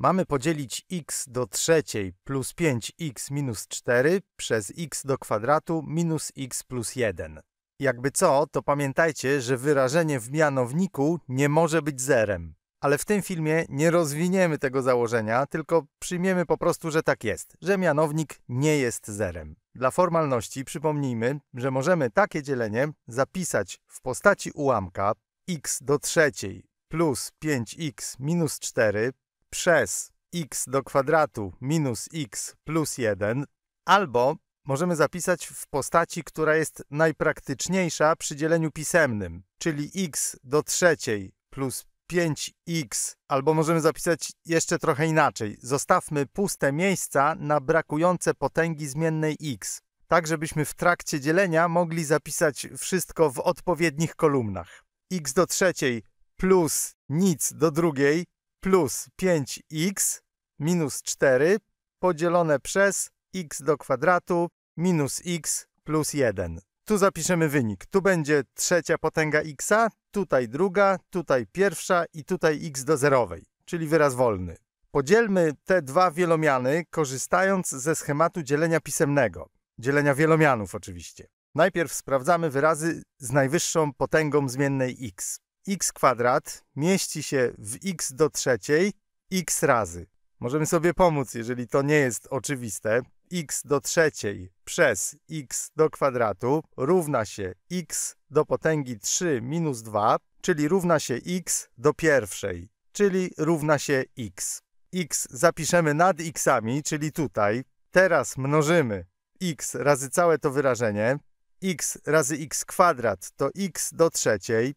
mamy podzielić x do trzeciej plus 5x minus 4 przez x do kwadratu minus x plus 1. Jakby co, to pamiętajcie, że wyrażenie w mianowniku nie może być zerem. Ale w tym filmie nie rozwiniemy tego założenia, tylko przyjmiemy po prostu, że tak jest, że mianownik nie jest zerem. Dla formalności przypomnijmy, że możemy takie dzielenie zapisać w postaci ułamka x do trzeciej plus 5x minus 4 przez x do kwadratu minus x plus 1, albo możemy zapisać w postaci, która jest najpraktyczniejsza przy dzieleniu pisemnym, czyli x do trzeciej plus 5x, albo możemy zapisać jeszcze trochę inaczej. Zostawmy puste miejsca na brakujące potęgi zmiennej x, tak żebyśmy w trakcie dzielenia mogli zapisać wszystko w odpowiednich kolumnach. x do trzeciej plus nic do drugiej plus 5x minus 4 podzielone przez x do kwadratu minus x plus 1. Tu zapiszemy wynik. Tu będzie trzecia potęga x, tutaj druga, tutaj pierwsza i tutaj x do zerowej, czyli wyraz wolny. Podzielmy te dwa wielomiany, korzystając ze schematu dzielenia pisemnego. Dzielenia wielomianów oczywiście. Najpierw sprawdzamy wyrazy z najwyższą potęgą zmiennej x x kwadrat mieści się w x do trzeciej x razy. Możemy sobie pomóc, jeżeli to nie jest oczywiste. x do trzeciej przez x do kwadratu równa się x do potęgi 3 minus 2, czyli równa się x do pierwszej, czyli równa się x. x zapiszemy nad xami, czyli tutaj. Teraz mnożymy x razy całe to wyrażenie. x razy x kwadrat to x do trzeciej,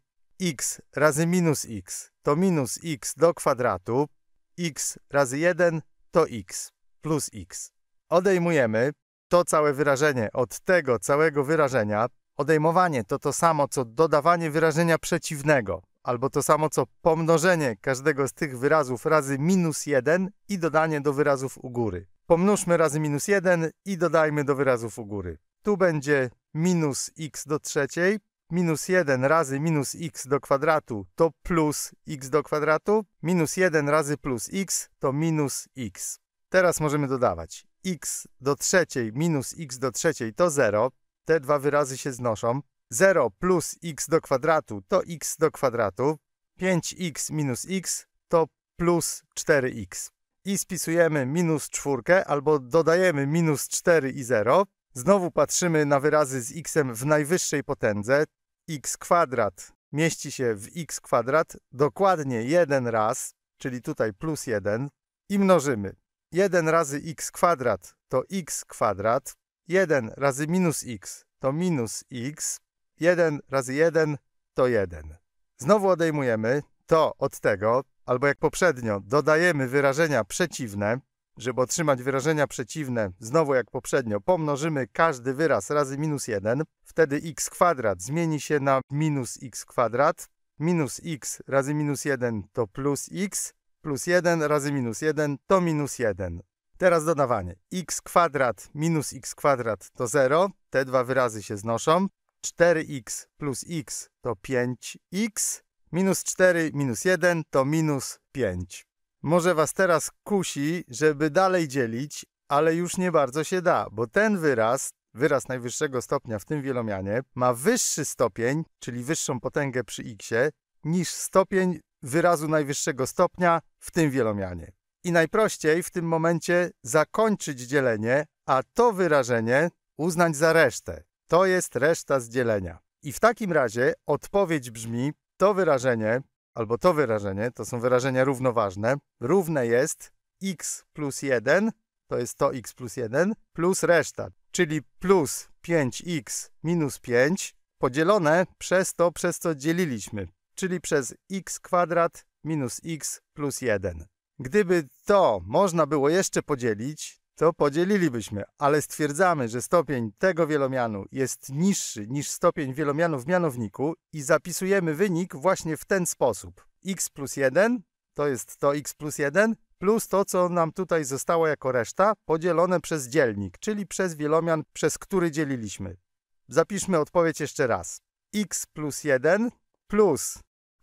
x razy minus x to minus x do kwadratu, x razy 1 to x plus x. Odejmujemy to całe wyrażenie od tego całego wyrażenia. Odejmowanie to to samo co dodawanie wyrażenia przeciwnego, albo to samo co pomnożenie każdego z tych wyrazów razy minus 1 i dodanie do wyrazów u góry. Pomnóżmy razy minus 1 i dodajmy do wyrazów u góry. Tu będzie minus x do trzeciej minus 1 razy minus x do kwadratu to plus x do kwadratu, minus 1 razy plus x to minus x. Teraz możemy dodawać x do trzeciej minus x do trzeciej to 0, te dwa wyrazy się znoszą. 0 plus x do kwadratu to x do kwadratu, 5x minus x to plus 4x. I spisujemy minus 4 albo dodajemy minus 4 i 0, Znowu patrzymy na wyrazy z x w najwyższej potędze. x kwadrat mieści się w x kwadrat dokładnie jeden raz, czyli tutaj plus 1 i mnożymy. 1 razy x kwadrat to x kwadrat, 1 razy minus x to minus x, 1 razy 1 to 1. Znowu odejmujemy to od tego, albo jak poprzednio dodajemy wyrażenia przeciwne, żeby otrzymać wyrażenia przeciwne, znowu jak poprzednio, pomnożymy każdy wyraz razy minus 1, wtedy x kwadrat zmieni się na minus x kwadrat, minus x razy minus 1 to plus x, plus 1 razy minus 1 to minus 1. Teraz dodawanie. x kwadrat minus x kwadrat to 0, te dwa wyrazy się znoszą. 4x plus x to 5x, minus 4 minus 1 to minus 5. Może was teraz kusi, żeby dalej dzielić, ale już nie bardzo się da, bo ten wyraz, wyraz najwyższego stopnia w tym wielomianie, ma wyższy stopień, czyli wyższą potęgę przy x, niż stopień wyrazu najwyższego stopnia w tym wielomianie. I najprościej w tym momencie zakończyć dzielenie, a to wyrażenie uznać za resztę. To jest reszta z dzielenia. I w takim razie odpowiedź brzmi, to wyrażenie albo to wyrażenie, to są wyrażenia równoważne, równe jest x plus 1, to jest to x plus 1, plus reszta, czyli plus 5x minus 5 podzielone przez to, przez co dzieliliśmy, czyli przez x kwadrat minus x plus 1. Gdyby to można było jeszcze podzielić, to podzielilibyśmy, ale stwierdzamy, że stopień tego wielomianu jest niższy niż stopień wielomianu w mianowniku i zapisujemy wynik właśnie w ten sposób. x plus 1 to jest to x plus 1 plus to, co nam tutaj zostało jako reszta, podzielone przez dzielnik, czyli przez wielomian, przez który dzieliliśmy. Zapiszmy odpowiedź jeszcze raz. x plus 1 plus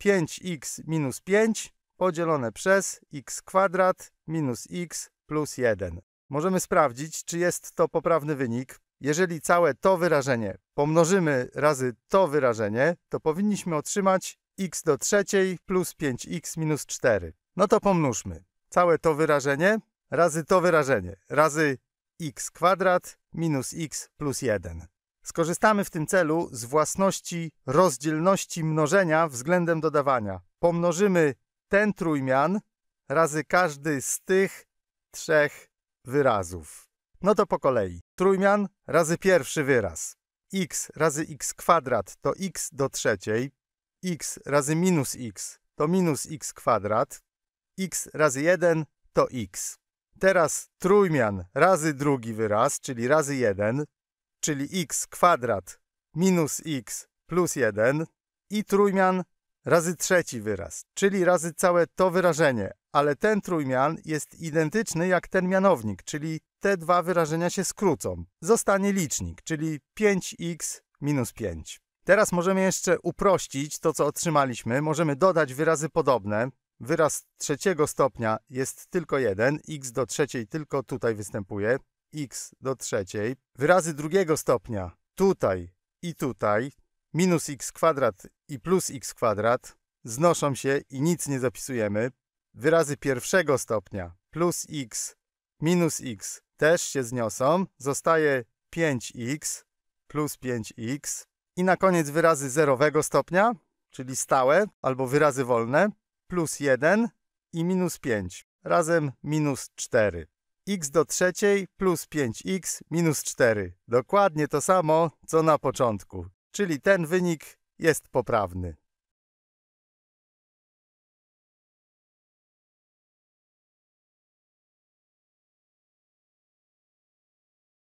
5x minus 5 podzielone przez x kwadrat minus x plus 1 możemy sprawdzić, czy jest to poprawny wynik. Jeżeli całe to wyrażenie pomnożymy razy to wyrażenie, to powinniśmy otrzymać x do trzeciej plus 5x minus 4. No to pomnóżmy. Całe to wyrażenie razy to wyrażenie razy x kwadrat minus x plus 1. Skorzystamy w tym celu z własności rozdzielności mnożenia względem dodawania. Pomnożymy ten trójmian razy każdy z tych trzech wyrazów. No to po kolei. Trójmian razy pierwszy wyraz. x razy x kwadrat to x do trzeciej. x razy minus x to minus x kwadrat. x razy 1 to x. Teraz trójmian razy drugi wyraz, czyli razy 1, czyli x kwadrat minus x plus 1 i trójmian razy trzeci wyraz, czyli razy całe to wyrażenie, ale ten trójmian jest identyczny jak ten mianownik, czyli te dwa wyrażenia się skrócą. Zostanie licznik, czyli 5x minus 5. Teraz możemy jeszcze uprościć to, co otrzymaliśmy. Możemy dodać wyrazy podobne. Wyraz trzeciego stopnia jest tylko jeden, x do trzeciej tylko tutaj występuje, x do trzeciej. Wyrazy drugiego stopnia tutaj i tutaj, minus x kwadrat i plus x kwadrat znoszą się i nic nie zapisujemy. Wyrazy pierwszego stopnia plus x minus x też się zniosą. Zostaje 5x plus 5x. I na koniec wyrazy zerowego stopnia, czyli stałe albo wyrazy wolne, plus 1 i minus 5. Razem minus 4 x do trzeciej plus 5x minus 4. Dokładnie to samo, co na początku. Czyli ten wynik jest poprawny.